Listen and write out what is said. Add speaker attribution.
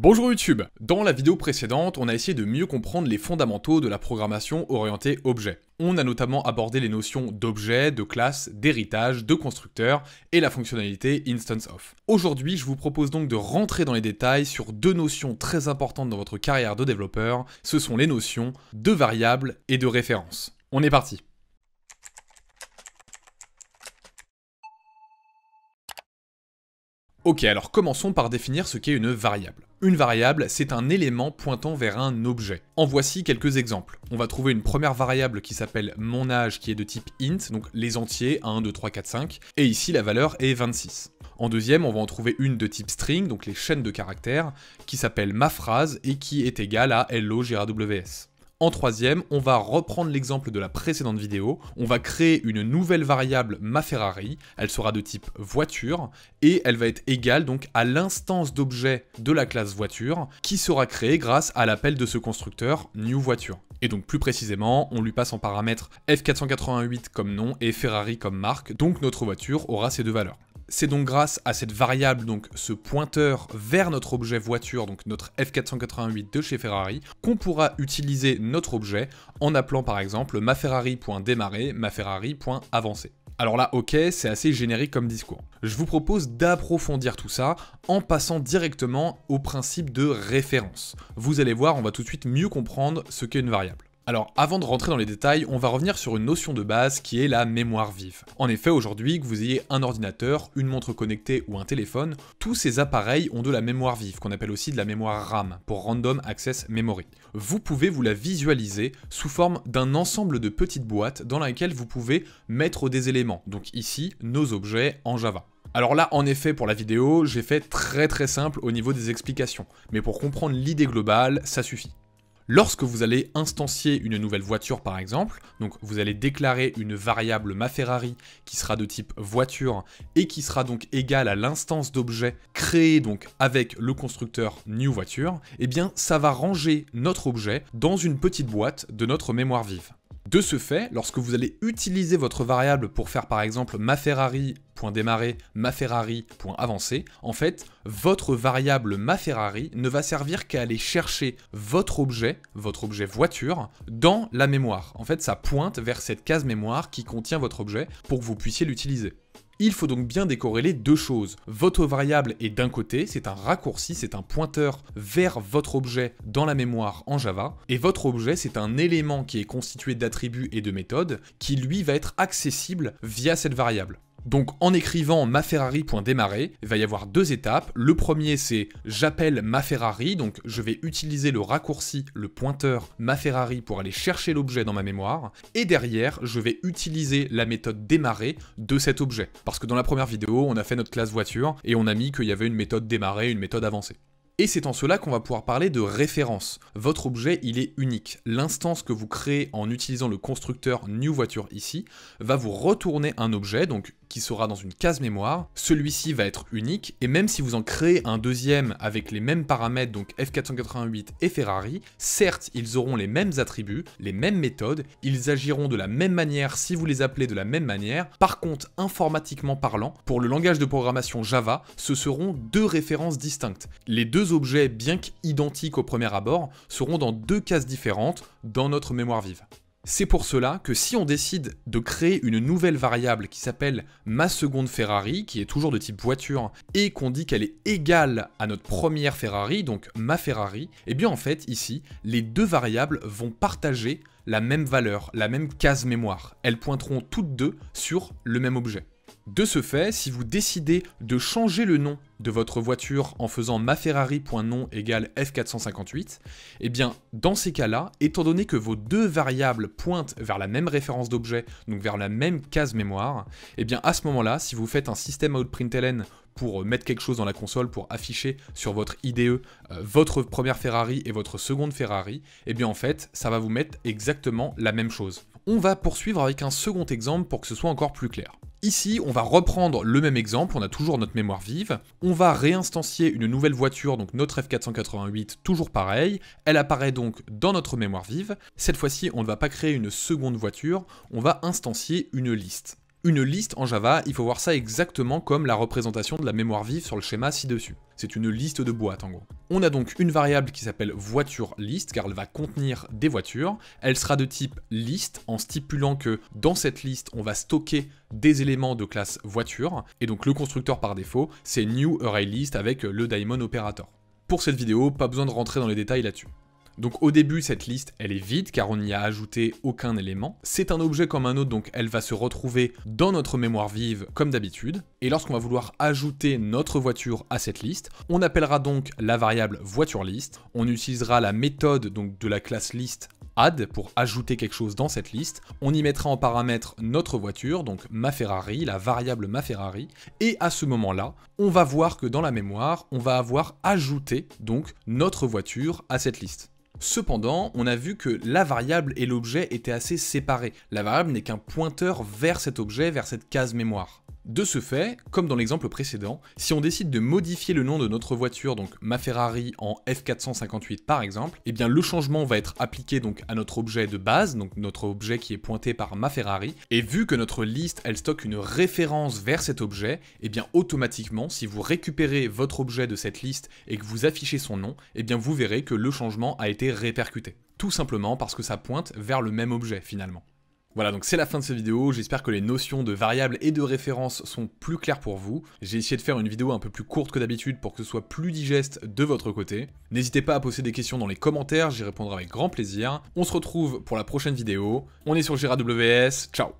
Speaker 1: Bonjour YouTube Dans la vidéo précédente, on a essayé de mieux comprendre les fondamentaux de la programmation orientée objet. On a notamment abordé les notions d'objet, de classe, d'héritage, de constructeur et la fonctionnalité instance of. Aujourd'hui, je vous propose donc de rentrer dans les détails sur deux notions très importantes dans votre carrière de développeur, ce sont les notions de variable et de référence. On est parti Ok, alors commençons par définir ce qu'est une variable. Une variable, c'est un élément pointant vers un objet. En voici quelques exemples. On va trouver une première variable qui s'appelle mon âge qui est de type int, donc les entiers 1, 2, 3, 4, 5, et ici la valeur est 26. En deuxième, on va en trouver une de type string, donc les chaînes de caractères, qui s'appelle ma phrase et qui est égale à hello en troisième, on va reprendre l'exemple de la précédente vidéo, on va créer une nouvelle variable maFerrari, elle sera de type voiture, et elle va être égale donc à l'instance d'objet de la classe voiture, qui sera créée grâce à l'appel de ce constructeur new voiture. Et donc plus précisément, on lui passe en paramètre F488 comme nom et Ferrari comme marque, donc notre voiture aura ces deux valeurs. C'est donc grâce à cette variable, donc ce pointeur vers notre objet voiture, donc notre F488 de chez Ferrari, qu'on pourra utiliser notre objet en appelant par exemple maferrari.démarrer, maferrari.avancer. Alors là, ok, c'est assez générique comme discours. Je vous propose d'approfondir tout ça en passant directement au principe de référence. Vous allez voir, on va tout de suite mieux comprendre ce qu'est une variable. Alors avant de rentrer dans les détails, on va revenir sur une notion de base qui est la mémoire vive. En effet, aujourd'hui, que vous ayez un ordinateur, une montre connectée ou un téléphone, tous ces appareils ont de la mémoire vive, qu'on appelle aussi de la mémoire RAM, pour Random Access Memory. Vous pouvez vous la visualiser sous forme d'un ensemble de petites boîtes dans laquelle vous pouvez mettre des éléments, donc ici nos objets en Java. Alors là, en effet, pour la vidéo, j'ai fait très très simple au niveau des explications, mais pour comprendre l'idée globale, ça suffit. Lorsque vous allez instancier une nouvelle voiture par exemple, donc vous allez déclarer une variable MaFerrari qui sera de type voiture et qui sera donc égale à l'instance d'objet créée donc avec le constructeur new voiture, eh bien ça va ranger notre objet dans une petite boîte de notre mémoire vive. De ce fait, lorsque vous allez utiliser votre variable pour faire par exemple maFerrari.démarrer, maferrari.avancer, .démarrer, en fait, votre variable maFerrari ne va servir qu'à aller chercher votre objet, votre objet voiture, dans la mémoire. En fait, ça pointe vers cette case mémoire qui contient votre objet pour que vous puissiez l'utiliser. Il faut donc bien décorréler deux choses. Votre variable est d'un côté, c'est un raccourci, c'est un pointeur vers votre objet dans la mémoire en Java, et votre objet, c'est un élément qui est constitué d'attributs et de méthodes qui lui va être accessible via cette variable. Donc en écrivant maferrari.démarrer, il va y avoir deux étapes. Le premier c'est j'appelle maferrari, donc je vais utiliser le raccourci, le pointeur maferrari pour aller chercher l'objet dans ma mémoire. Et derrière, je vais utiliser la méthode démarrer de cet objet. Parce que dans la première vidéo, on a fait notre classe voiture et on a mis qu'il y avait une méthode démarrer, une méthode avancée. Et c'est en cela qu'on va pouvoir parler de référence. Votre objet, il est unique. L'instance que vous créez en utilisant le constructeur new voiture ici va vous retourner un objet, donc qui sera dans une case mémoire. Celui-ci va être unique et même si vous en créez un deuxième avec les mêmes paramètres, donc F488 et Ferrari, certes ils auront les mêmes attributs, les mêmes méthodes, ils agiront de la même manière si vous les appelez de la même manière. Par contre, informatiquement parlant, pour le langage de programmation Java, ce seront deux références distinctes. Les deux objets, bien qu'identiques au premier abord, seront dans deux cases différentes dans notre mémoire vive. C'est pour cela que si on décide de créer une nouvelle variable qui s'appelle ma seconde Ferrari, qui est toujours de type voiture, et qu'on dit qu'elle est égale à notre première Ferrari, donc ma Ferrari, eh bien en fait ici, les deux variables vont partager la même valeur, la même case mémoire. Elles pointeront toutes deux sur le même objet. De ce fait, si vous décidez de changer le nom de votre voiture en faisant maferrari.nom égale F458, eh bien dans ces cas-là, étant donné que vos deux variables pointent vers la même référence d'objet, donc vers la même case mémoire, eh bien à ce moment-là, si vous faites un système outprintln pour euh, mettre quelque chose dans la console, pour afficher sur votre IDE euh, votre première Ferrari et votre seconde Ferrari, eh bien en fait, ça va vous mettre exactement la même chose. On va poursuivre avec un second exemple pour que ce soit encore plus clair. Ici, on va va reprendre le même exemple, on a toujours notre mémoire vive, on va réinstancier une nouvelle voiture, donc notre F488, toujours pareil, elle apparaît donc dans notre mémoire vive, cette fois-ci on ne va pas créer une seconde voiture, on va instancier une liste. Une liste en Java, il faut voir ça exactement comme la représentation de la mémoire vive sur le schéma ci-dessus. C'est une liste de boîtes en gros. On a donc une variable qui s'appelle voiture list car elle va contenir des voitures. Elle sera de type list en stipulant que dans cette liste, on va stocker des éléments de classe voiture. Et donc le constructeur par défaut, c'est new array list avec le daemon operator. Pour cette vidéo, pas besoin de rentrer dans les détails là-dessus. Donc au début, cette liste, elle est vide car on n'y a ajouté aucun élément. C'est un objet comme un autre, donc elle va se retrouver dans notre mémoire vive comme d'habitude. Et lorsqu'on va vouloir ajouter notre voiture à cette liste, on appellera donc la variable voiture On utilisera la méthode donc de la classe liste pour ajouter quelque chose dans cette liste. On y mettra en paramètre notre voiture, donc ma Ferrari, la variable ma Ferrari. Et à ce moment-là, on va voir que dans la mémoire, on va avoir ajouté donc notre voiture à cette liste. Cependant, on a vu que la variable et l'objet étaient assez séparés. La variable n'est qu'un pointeur vers cet objet, vers cette case mémoire. De ce fait, comme dans l'exemple précédent, si on décide de modifier le nom de notre voiture, donc ma Ferrari en F458 par exemple, eh bien le changement va être appliqué donc à notre objet de base, donc notre objet qui est pointé par ma Ferrari, et vu que notre liste elle stocke une référence vers cet objet, et eh bien automatiquement si vous récupérez votre objet de cette liste et que vous affichez son nom, eh bien vous verrez que le changement a été répercuté. Tout simplement parce que ça pointe vers le même objet finalement. Voilà, donc c'est la fin de cette vidéo, j'espère que les notions de variables et de références sont plus claires pour vous. J'ai essayé de faire une vidéo un peu plus courte que d'habitude pour que ce soit plus digeste de votre côté. N'hésitez pas à poser des questions dans les commentaires, j'y répondrai avec grand plaisir. On se retrouve pour la prochaine vidéo, on est sur GiraWS, ciao